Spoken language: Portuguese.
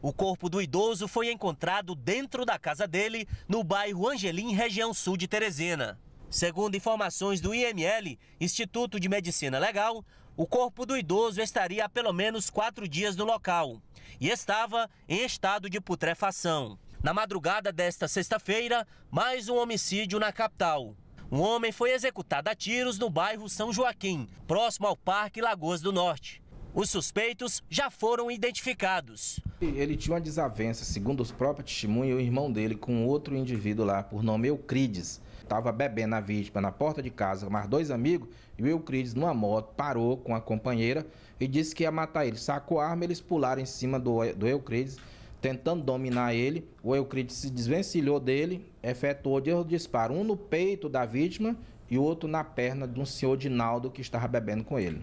O corpo do idoso foi encontrado dentro da casa dele, no bairro Angelim, região sul de Teresina. Segundo informações do IML, Instituto de Medicina Legal, o corpo do idoso estaria há pelo menos quatro dias no local e estava em estado de putrefação. Na madrugada desta sexta-feira, mais um homicídio na capital. Um homem foi executado a tiros no bairro São Joaquim, próximo ao Parque Lagoas do Norte. Os suspeitos já foram identificados. Ele tinha uma desavença, segundo os próprios testemunhos, o irmão dele com outro indivíduo lá, por nome Eucrides. Estava bebendo a vítima na porta de casa, mais dois amigos, e o Eucrides, numa moto, parou com a companheira e disse que ia matar ele. Sacou a arma, eles pularam em cima do, do tentando dominar ele. O Eucrides se desvencilhou dele, efetuou dois disparos, um no peito da vítima e outro na perna de um senhor Dinaldo que estava bebendo com ele.